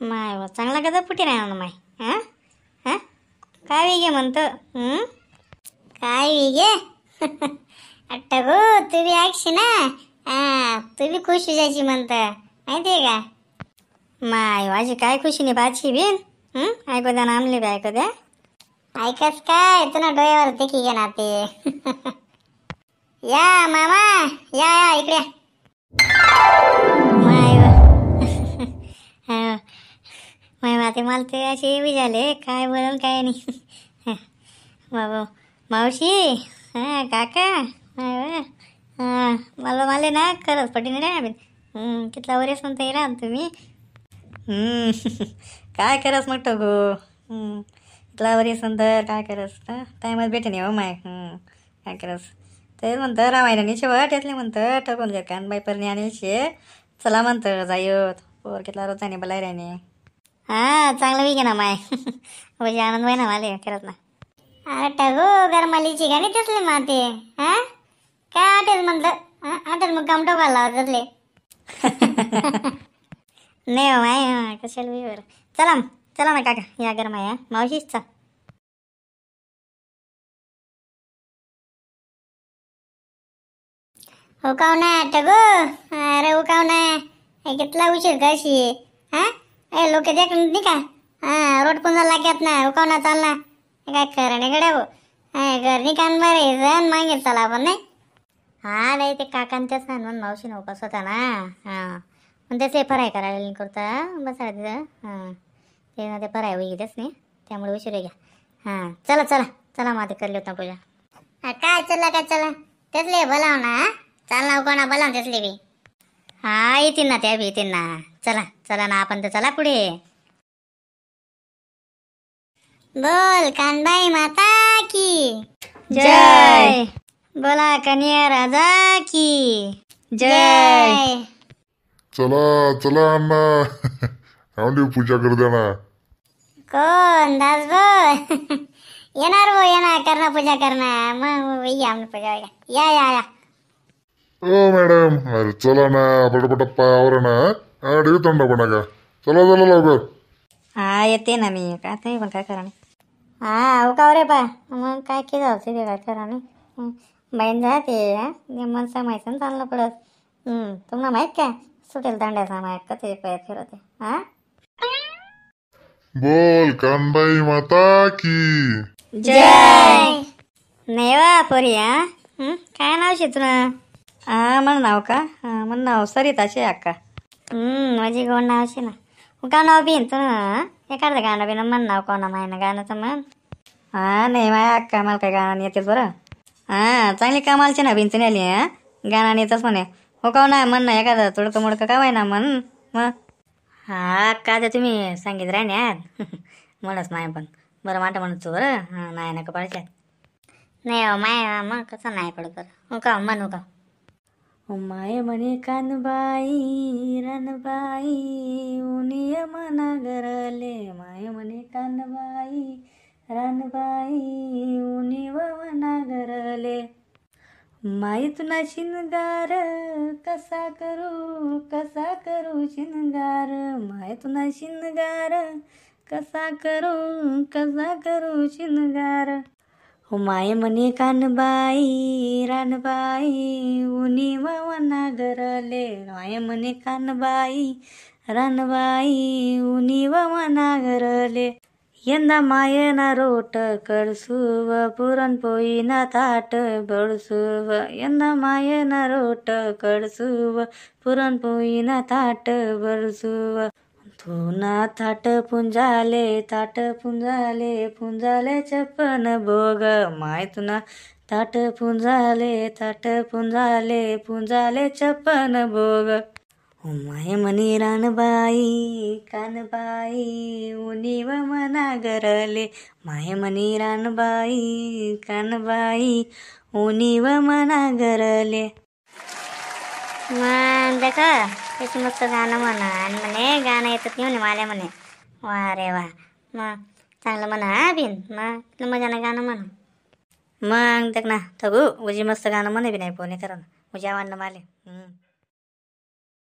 माय चांगला गदा फुटी ना माय हा हा काय वेगे म्हणतो काय वेगे अट्टा गो तू बी ऐकशी ना आ तू बी खुश जायची म्हणतं माहिती आहे का माय माझी काय खुशी नाही बाची बिन ऐकू द्या ना आमले ऐकू द्या ऐकच काय तुला डोळ्यावर देखी घे ना ते या मामा या या इकडे मला ते असे बी झाले काय बोलून काय नाही बाबा मावशी हां काका हां मला मला ना खरंच पटीने नाही कितला वरेस म्हणता येणार तुम्ही काय करस मग गो कितला वरेस म्हणतं काय करस टायमात भेटेन हो माय काय करस ते म्हणतं रामायणाने शेवट येतले म्हणतं ठकून जर कान बायपरने आणेल शे चला म्हणतं जायत पोर कितला रोज जाणे बलायराने हा चांगलं वी ना माय म्हणजे आनंद भाई ना मला करत ना अरे टगो गरमालीची गाणी तसले माते हा काय आठच म्हणलं आठच मग गमटो घालला तसले नाही हो माय कशाला वी चला चला ना काका या गरमाया मावशीच चल हो काव टगो अरे हो कितला उशीर कशी ए लोक देख नाही का हा रोड पण लागत ना उकावना चालना काय करणे गड्या भाऊ घर घरनी कान मारे जण मागे चला आपण नाही हा नाही ते काकांच्याच ना म्हणून मावशी नव्हता स्वतः ना हा पण त्याचे फराय करायला करता बसा तिथं हां ते ना ते फराय होईलच नाही त्यामुळे उशीर घ्या हां चला चला चला माते करली होता पूजा काय चला काय चला त्यातले बोलाव ना चालना उकावना बोलाव तसले बी हा येतील ना त्या येतील ना चला चला ना आपण तर चला पुढे बोल कानबाई माता की जय बोला कनिया राजा की जय चला चला अण्णा आवडी पूजा करू द्या ना कोण दासभो येणार भो येणार करणार पूजा करणार मग या पूजा या या या ओ मॅडम अरे चला ना पटपटप्पा आवर ना हा ठेवी तोंड कोणाका चला चला लवकर हा येते ना मी काय तुम्ही पण काय करा नाही हा अहो का रे बा मग काय के जाऊ ते काय करा नाही बाईन जा ते हा मन समायचं ना चाललं पडत तुम्हाला माहित काय सुटेल दांड्याचा माहित का ते पाय फिरवते हा बोल कानबाई माता की जय नाही वा पोरी हा काय नाव शे तुला हा म्हण नाव का हां म्हण नाव सरिता शे अक्का माझी गोड नाव असे ना का नाव बिन तू एखादं गाणं बिन मन नाव कोणा माय ना गाण्याचं मन हा नाही माया अक्का मला काय गाणं येते बरं हा चांगली कामालची ना बिनचून आली हा गाणं येतच म्हणे हो का हो ना म्हण ना एखादं तुडकं मुडकं काय ना म्हण मग हा का ते तुम्ही सांगित राहण्यात म्हणच नाही पण बरं माटा तू बरं हा नाही ना कपाळच्या नाही हो, माय मग कसं नाही पडत बरं हो का हो, म्हणू का माय म्हणे कानबाई रानबाई उनिय मना माये माय म्हणे कानबाई रानबाई उनिव मना घरले माय तुना शिनगार कसा करू कसा करू शिंगार माय तुला शिनगार कसा करू कसा करू शिंगार हो माय म्हणे कानबाई रानबाई उनी वावना घरले माय कानबाई रानबाई उनी वावना घरले यंदा मायना रोट कडसुव पोईना ताट बळसुव यंदा मायना रोट कडसुव पोईना ताट बळसुव तुना थाट पुंजाले ताट पुंजाले पुंजाले चपन भोग माय तुना ताट पुंजाले ताट पुंजाले पुंजाले चपन भोग माये मनी रानबाई कानबाई उनी मना गरले माय मनी रानबाई कानबाई उनी मना गरले मग देख किती मस्त गाणं म्हणा आणि म्हणे गाणं येतात घेऊन माले म्हणे वा रे वा मग चांगलं म्हणा हा बिन मग मजा गाणं म्हणा मग देख ना तगू उजी मस्त गाणं म्हणे बी नाही करा कारण उजी आव्हानं माले